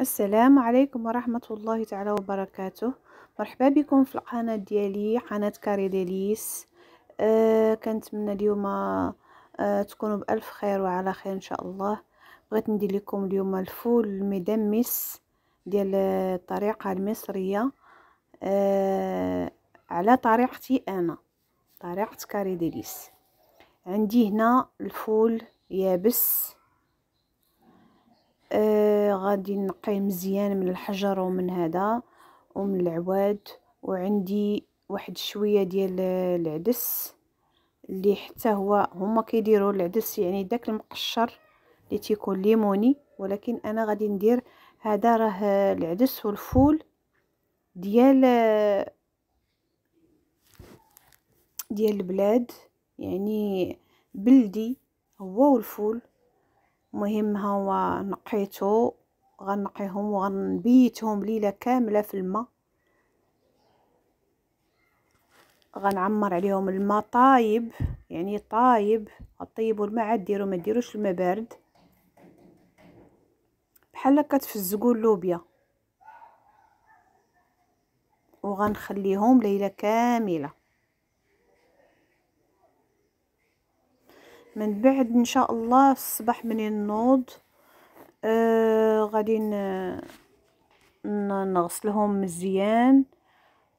السلام عليكم ورحمة الله تعالى وبركاته مرحبا بكم في القناة ديالي قناة كاري ديليس أه كنتمنى اليوم أه تكونوا بألف خير وعلى خير إن شاء الله بغيت ندير لكم اليوم الفول المدمس ديال الطريقة المصرية أه على طريقتي أنا طريقة كاري ديليس عندي هنا الفول يابس آه غادي نقي مزيان من الحجر ومن هذا ومن العواد وعندي واحد شويه ديال العدس اللي حتى هو هما كيديروا العدس يعني داك المقشر اللي تيكون ليموني ولكن انا غادي ندير هذا راه العدس والفول ديال ديال البلاد يعني بلدي هو والفول المهم ها هو نقيته غنقيهم وغنبيتهم ليله كامله في الماء غنعمر عليهم الماء طايب يعني طايب طيبوا الماء عاد ديروا ما ديروش الماء بارد بحال تفزقوا اللوبيا وغنخليهم ليله كامله من بعد ان شاء الله الصباح منين نوض آه غادي نغسلهم مزيان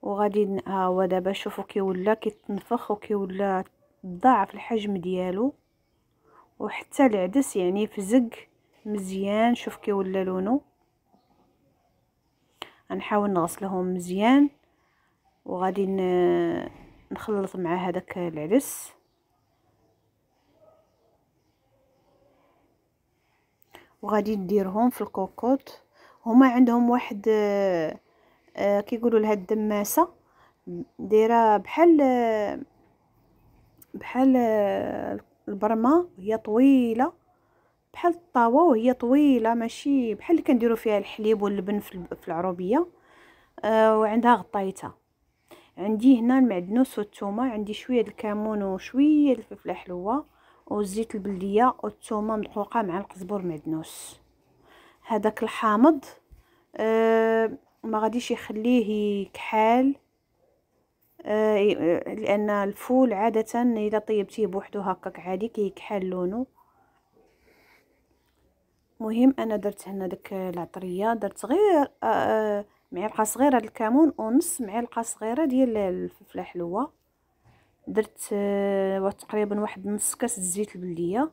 وغادي ها هو دابا شوفوا كي ولا كيتنفخ وكي ولا ضاعف الحجم ديالو وحتى العدس يعني فزق مزيان شوف كي ولا لونه غنحاول نغسلهم مزيان وغادي نخلط مع هذاك العدس وغادي ديرهم في الكوكوط هما عندهم واحد آه، كيقولوا لها الدماسه دايره بحال بحال آه، البرمه هي طويله بحال الطاوه وهي طويله ماشي بحال اللي كنديروا فيها الحليب واللبن في العروبيه آه، وعندها غطايتها عندي هنا المعدنوس والثومه عندي شويه الكمون وشويه الفلفله حلوه والزيت البلديه والثومه مدقوقه مع القزبر معدنوس هذاك الحامض آه، ما غاديش يخليه كحال آه، لان الفول عاده الا طيبتيه بوحدو هكاك عادي كيكحل لونه مهم انا درت هنا داك العطريه درت غير آه، معلقه صغيره الكمون ونص معلقه صغيره ديال الفلفله حلوه درت آه، تقريبا واحد نص كاس زيت البلديه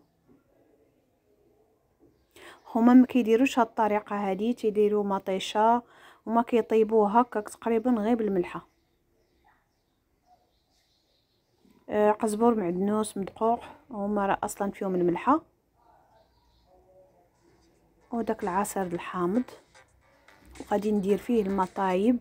هما ما كيديروش هاد الطريقه هادي تيديروا مطيشه وما كيطيبوه هكاك تقريبا غير بالملحه آه، قزبر معدنوس مدقوق هما راه اصلا فيهم الملحه وداك العصير الحامض وغادي ندير فيه المطايب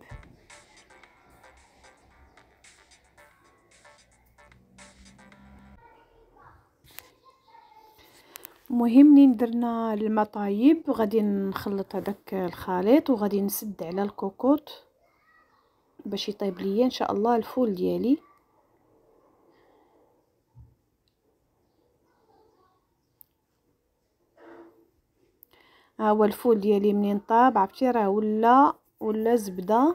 المهم منين درنا الماء طايب غادي نخلط هذاك الخليط وغادي نسد على الكوكوط باش يطيب ليا ان شاء الله الفول ديالي ها هو الفول ديالي منين طاب عرفتي راه ولا ولا زبده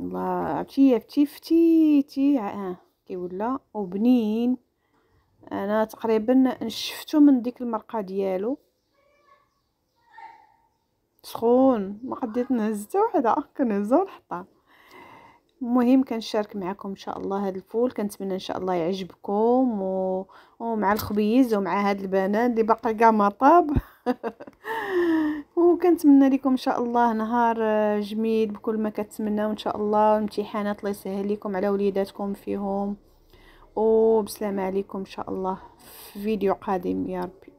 الله عرفتي فتي فتي تي ها كي ولا وبنين انا تقريبا نشفتو من ديك المرقه ديالو سخون ما قديت نهز حتى وحده كنهزها ونحطها المهم كنشارك معكم ان شاء الله هذا الفول كنتمنى ان شاء الله يعجبكم و... ومع الخبيز ومع هذا البنان اللي باقي كاع ما طاب وكنتمنى لكم ان شاء الله نهار جميل بكل ما كتمنوا ان شاء الله الامتحانات الله يسهل لكم على وليداتكم فيهم وبسلام عليكم إن شاء الله في فيديو قادم يا ربي